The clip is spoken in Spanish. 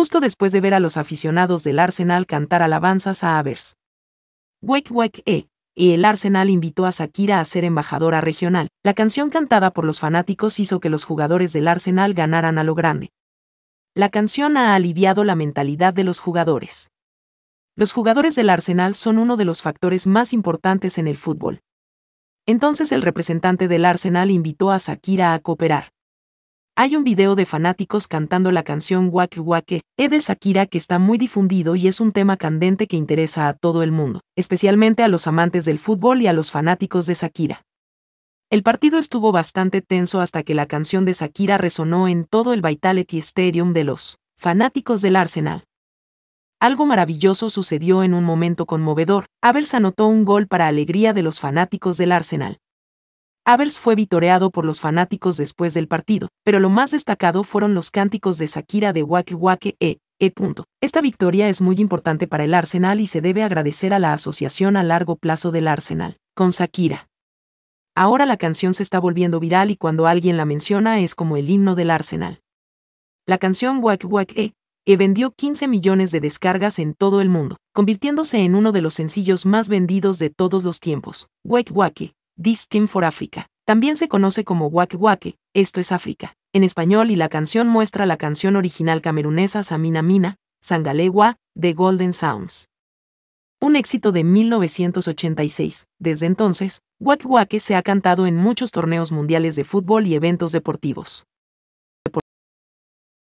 justo después de ver a los aficionados del Arsenal cantar alabanzas a Avers. Wake Wake E, y el Arsenal invitó a Shakira a ser embajadora regional. La canción cantada por los fanáticos hizo que los jugadores del Arsenal ganaran a lo grande. La canción ha aliviado la mentalidad de los jugadores. Los jugadores del Arsenal son uno de los factores más importantes en el fútbol. Entonces el representante del Arsenal invitó a Shakira a cooperar. Hay un video de fanáticos cantando la canción Wake Wake, E de Shakira que está muy difundido y es un tema candente que interesa a todo el mundo, especialmente a los amantes del fútbol y a los fanáticos de Shakira. El partido estuvo bastante tenso hasta que la canción de Shakira resonó en todo el Vitality Stadium de los fanáticos del Arsenal. Algo maravilloso sucedió en un momento conmovedor. Abels anotó un gol para alegría de los fanáticos del Arsenal, Abels fue vitoreado por los fanáticos después del partido, pero lo más destacado fueron los cánticos de Shakira de Wake Wake E. E. Esta victoria es muy importante para el Arsenal y se debe agradecer a la asociación a largo plazo del Arsenal, con Shakira. Ahora la canción se está volviendo viral y cuando alguien la menciona es como el himno del Arsenal. La canción Wake Wake E, e vendió 15 millones de descargas en todo el mundo, convirtiéndose en uno de los sencillos más vendidos de todos los tiempos. Wake e. This Team for Africa. También se conoce como Wake Wake, esto es África, en español y la canción muestra la canción original camerunesa Samina Mina, Sangalewa, de Golden Sounds. Un éxito de 1986. Desde entonces, Wake Wake se ha cantado en muchos torneos mundiales de fútbol y eventos deportivos.